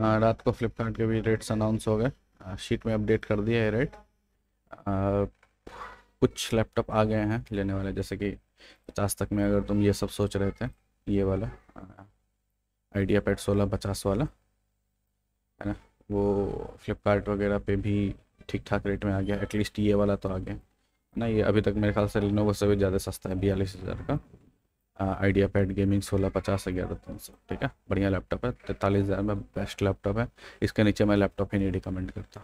रात को फ्लिपकार्ट के भी रेट्स अनाउंस हो गए शीट में अपडेट कर दिया है रेट कुछ लैपटॉप आ गए हैं लेने वाले जैसे कि पचास तक में अगर तुम ये सब सोच रहे थे ये वाला आइडिया पैड सोलह पचास वाला है ना वो फ्लिपकार्ट वगैरह पे भी ठीक ठाक रेट में आ गया एटलीस्ट ये वाला तो आ गया ना ये अभी तक मेरे ख्याल से लिनोवो से भी ज़्यादा सस्ता है बयालीस हज़ार का आइडिया पैड गेमिंग सोलह पचास ग्यारह तीन सौ ठीक है बढ़िया लैपटॉप है तैंतालीस हज़ार में बेस्ट लैपटॉप है इसके नीचे मैं लैपटॉप ही नहीं रिकमेंड करता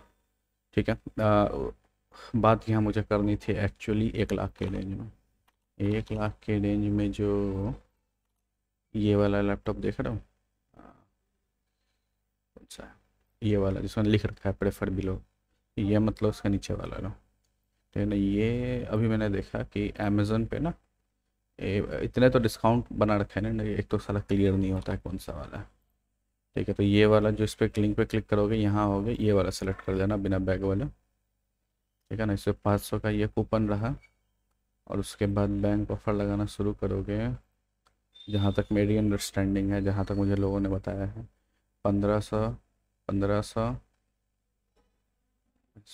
ठीक है आ, बात यहाँ मुझे करनी थी एक्चुअली एक लाख के रेंज में एक लाख के रेंज में जो ये वाला लैपटॉप देख रहा हूँ कौन सा है ये वाला जिसमें लिख रखा है प्रेफर बिलो ये मतलब उसके नीचे वाला ना ठीक है ना ये अभी मैंने देखा कि अमेज़ोन पे ना इतने तो डिस्काउंट बना रखे हैं ना एक तो साला क्लियर नहीं होता है कौन सा वाला ठीक है तो ये वाला जो इस पर लिंक पे क्लिक करोगे यहाँ होगे ये वाला सेलेक्ट कर देना बिना बैग वाला ठीक है ना इसमें पाँच सौ का ये कूपन रहा और उसके बाद बैंक ऑफर लगाना शुरू करोगे जहाँ तक मेरी अंडरस्टैंडिंग है जहाँ तक मुझे लोगों ने बताया है पंद्रह सौ पंद्रह सौ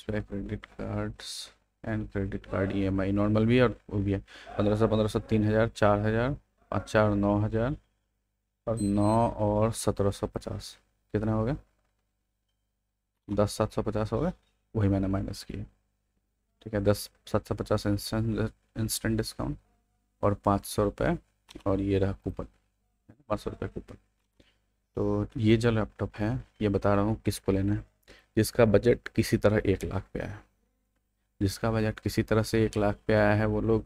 credit cards and credit card E M I normal भी है और वो भी है पंद्रह सौ पंद्रह सौ तीन हज़ार चार हज़ार पाँच चार नौ हज़ार और नौ और सत्रह सौ पचास कितना हो गया दस सात सौ पचास हो गया वही मैंने माइनस किया ठीक है दस सात सौ पचास इंस्टेंट इंस्टेंट डिस्काउंट और पाँच सौ रुपये और ये रहा कूपन पाँच सौ रुपये कूपन तो ये जो लैपटॉप है ये बता रहा हूँ किसको लेना है जिसका बजट किसी तरह एक लाख पे आया जिसका बजट किसी तरह से एक लाख पे आया है वो लोग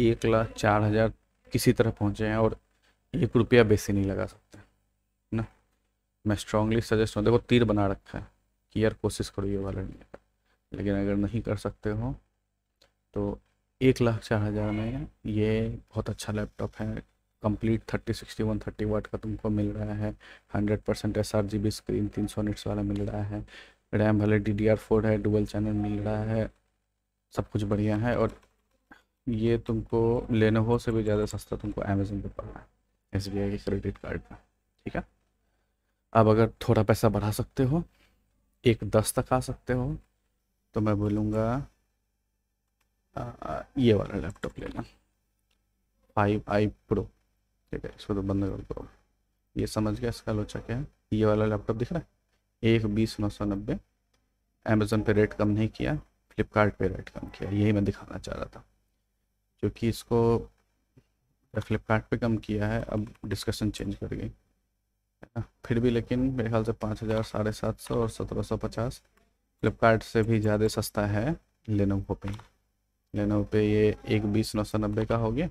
एक लाख चार हज़ार किसी तरह पहुँचे हैं और एक रुपया बेसी नहीं लगा सकते ना मैं स्ट्रांगली सजेस्ट हूँ देखो तीर बना रखा है कि यार कोशिश करो ये वाला नहीं लेकिन अगर नहीं कर सकते हो तो एक लाख चार हज़ार में ये बहुत अच्छा लैपटॉप है complete thirty sixty one thirty watt का तुमको मिल रहा है hundred percent S R G B screen तीन सौ निट्स वाला मिल रहा है रैम भले डी डी आर फोर है डुबल चैनल मिल रहा है सब कुछ बढ़िया है और ये तुमको लेनोवो से भी ज़्यादा सस्ता तुमको अमेजोन पे पड़ रहा है एस के क्रेडिट कार्ड में ठीक है अब अगर थोड़ा पैसा बढ़ा सकते हो एक दस तक आ सकते हो तो मैं बोलूँगा ये वाला लैपटॉप लेना फाइव आई प्रो ठीक है इसको तो बंद कर दो ये समझ गया इसका लोचा क्या है ये वाला लैपटॉप दिख रहा है एक बीस नौ सौ नब्बे अमेज़ोन पर रेट कम नहीं किया फ्लिपकार्ट राइट कम किया यही मैं दिखाना चाह रहा था क्योंकि इसको फ्लिपकार्ट कम किया है अब डिस्कशन चेंज कर गई फिर भी लेकिन मेरे ख्याल से पाँच हज़ार साढ़े सात सौ और सत्रह सौ पचास फ्लिपकार्ट से भी ज़्यादा सस्ता है लेनोवो पे लेनोवो पे ये एक बीस नौ सौ नब्बे का हो गया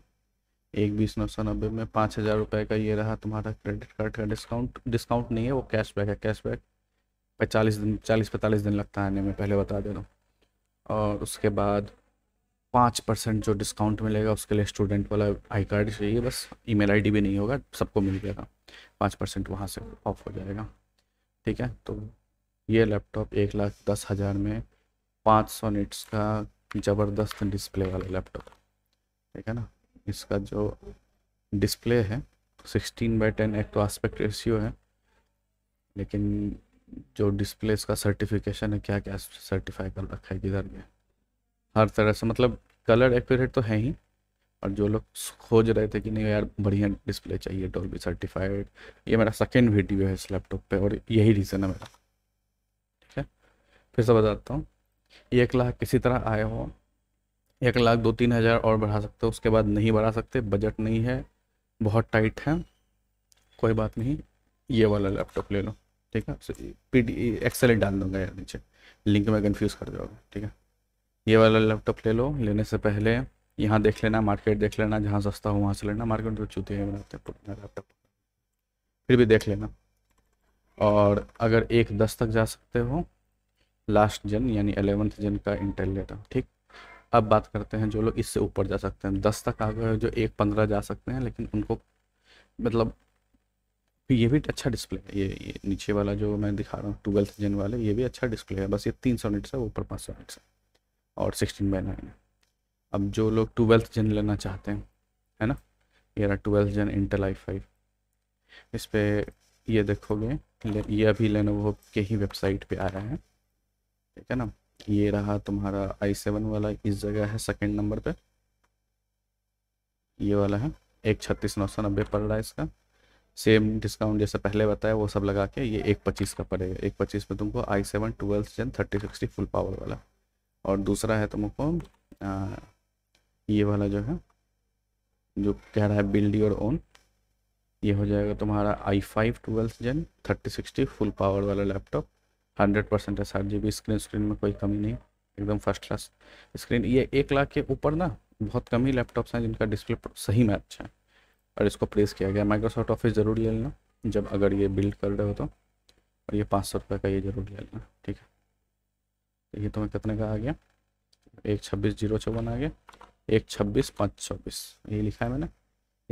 एक बीस नौ सौ नब्बे में पाँच हज़ार रुपये का ये रहा तुम्हारा क्रेडिट कार्ड का डिस्काउंट डिस्काउंट नहीं है वो कैशबैक है कैशबैक पैंतालीस दिन चालीस पैंतालीस दिन लगता है आने में पहले बता दे रहा हूँ और उसके बाद पाँच परसेंट जो डिस्काउंट मिलेगा उसके लिए स्टूडेंट वाला आई कार्ड चाहिए बस ईमेल आईडी भी नहीं होगा सबको मिल जाएगा पाँच परसेंट वहाँ से ऑफ हो जाएगा ठीक है तो ये लैपटॉप एक लाख दस हज़ार में पाँच सौ निट्स का ज़बरदस्त डिस्प्ले वाला लैपटॉप ठीक है ना इसका जो डिस्प्ले है सिक्सटीन बाई टेन एक तो आस्पेक्ट रेशियो है लेकिन जो डिस्प्ले इसका सर्टिफिकेशन है क्या क्या सर्टिफाई कर रखा है किधर के हर तरह से मतलब कलर एक्यूरेट तो है ही और जो लोग खोज रहे थे कि नहीं यार बढ़िया डिस्प्ले चाहिए भी सर्टिफाइड ये मेरा सेकेंड वीडियो है इस लैपटॉप पे और यही रीज़न है मेरा ठीक है फिर से बताता हूँ एक लाख किसी तरह आए हो एक लाख दो तीन हज़ार और बढ़ा सकते हो उसके बाद नहीं बढ़ा सकते बजट नहीं है बहुत टाइट है कोई बात नहीं ये वाला लैपटॉप ले लो ठीक है so, पी डी एक्सेल डाल दूंगा यार नीचे लिंक में कन्फ्यूज़ कर दोगे ठीक है ये वाला लैपटॉप ले लो लेने से पहले यहाँ देख लेना मार्केट देख लेना जहाँ सस्ता हो वहाँ से लेना मार्केट तो चूते हैं बनाते हैं पुराना लैपटॉप फिर भी देख लेना और अगर एक दस तक जा सकते हो लास्ट जन यानी एलेवंथ जन का इंटेल लेना ठीक अब बात करते हैं जो लोग इससे ऊपर जा सकते हैं दस तक आ गए जो एक पंद्रह जा सकते हैं लेकिन उनको मतलब ये भी अच्छा डिस्प्ले है ये ये नीचे वाला जो मैं दिखा रहा हूँ ट्वेल्थ जन वाले ये भी अच्छा डिस्प्ले है बस ये तीन सौ निट्स है ऊपर पाँच सौ निट्स है और सिक्सटीन बाई नाइन अब जो लोग ट्वेल्थ जन लेना चाहते हैं है ना ये रहा ट्वेल्थ जन इंटर आई फाइव इस पर ये देखोगे ये अभी लेनोवो के ही वेबसाइट पर आ रहा है ठीक है ना ये रहा तुम्हारा आई सेवन वाला इस जगह है सेकेंड नंबर पर ये वाला है एक छत्तीस नौ सौ नब्बे पड़ रहा है इसका सेम डिस्काउंट जैसे पहले बताया वो सब लगा के ये एक पच्चीस का पड़ेगा एक पच्चीस में तुमको I seven twelfth gen thirty sixty full power वाला और दूसरा है तुमको आ, ये वाला जो है जो कह रहा है बिल्ड योर ओन ये हो जाएगा तुम्हारा I five twelfth gen thirty sixty full power वाला लैपटॉप हंड्रेड परसेंट है सात जी बी स्क्रीन स्क्रीन में कोई कमी नहीं एकदम फर्स्ट क्लास स्क्रीन ये एक लाख के ऊपर ना बहुत कम ही लैपटॉप्स हैं जिनका डिस्प्ले सही में अच्छा है और इसको प्रेस किया गया माइक्रोसॉफ्ट ऑफिस ज़रूर ले लेना जब अगर ये बिल्ड कर रहे हो तो और ये पाँच सौ रुपये का ये ज़रूर ले लेना ठीक है तो ये तुम्हें कितने का आ गया एक छब्बीस जीरो चौवन आ गया एक छब्बीस पाँच चौबीस ये लिखा है मैंने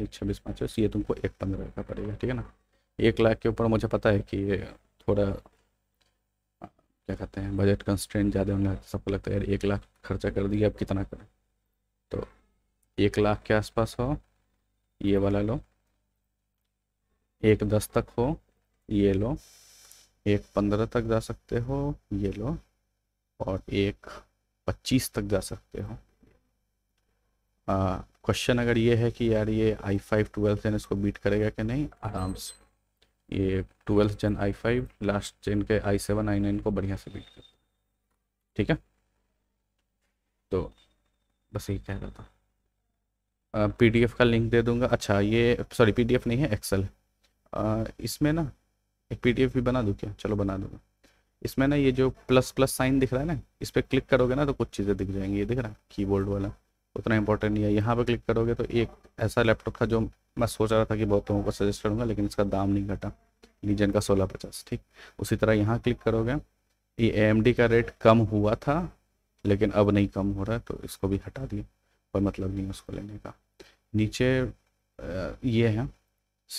एक छब्बीस पाँच चौबीस ये तुमको एक पंद्रह का पड़ेगा ठीक है ना एक लाख के ऊपर मुझे पता है कि ये थोड़ा क्या कहते हैं बजट कंस्ट्रेंट ज़्यादा होने लगता सबको लगता है यार एक लाख खर्चा कर दिया अब कितना करें तो एक लाख के आसपास हो ये वाला लो एक दस तक हो ये लो एक पंद्रह तक जा सकते हो ये लो और एक पच्चीस तक जा सकते हो क्वेश्चन अगर ये है कि यार ये आई फाइव ट्वेल्थ जन इसको बीट करेगा कि नहीं आराम से ये ट्वेल्थ जन आई फाइव लास्ट जन के आई सेवन आई नाइन को बढ़िया से बीट कर ठीक है तो बस यही कह रहा था पीडीएफ का लिंक दे दूंगा अच्छा ये सॉरी पीडीएफ नहीं है एक्सेल इसमें ना एक पीडीएफ भी बना दूँ क्या चलो बना दूँगा इसमें ना ये जो प्लस प्लस साइन दिख रहा है ना इस पर क्लिक करोगे ना तो कुछ चीज़ें दिख जाएंगी ये दिख रहा है कीबोर्ड वाला उतना इंपॉर्टेंट नहीं है यहाँ पर क्लिक करोगे तो एक ऐसा लैपटॉप था जो मैं सोच रहा था कि बहुत लोगों को सजेस्ट करूँगा लेकिन इसका दाम नहीं घटा लीजन का सोलह पचास ठीक उसी तरह यहाँ क्लिक करोगे ये ए का रेट कम हुआ था लेकिन अब नहीं कम हो रहा है तो इसको भी हटा दिया कोई मतलब नहीं उसको लेने का नीचे ये है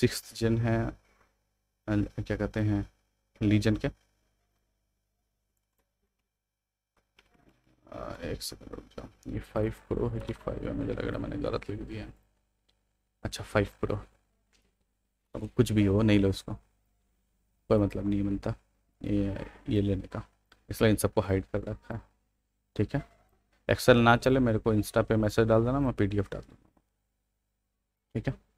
सिक्स जन है क्या कहते हैं लीजन के एक सेकंड रुक जाओ ये फाइव प्रो है कि फाइव है मुझे लग रहा है मैंने गलत लिख दिया है अच्छा फाइव प्रो अब कुछ भी हो नहीं लो उसको कोई मतलब नहीं बनता ये ये लेने का इसलिए इन सबको हाइड कर रखा है ठीक है एक्सेल ना चले मेरे को इंस्टा पे मैसेज डाल देना मैं पीडीएफ डाल दूँगा ठीक है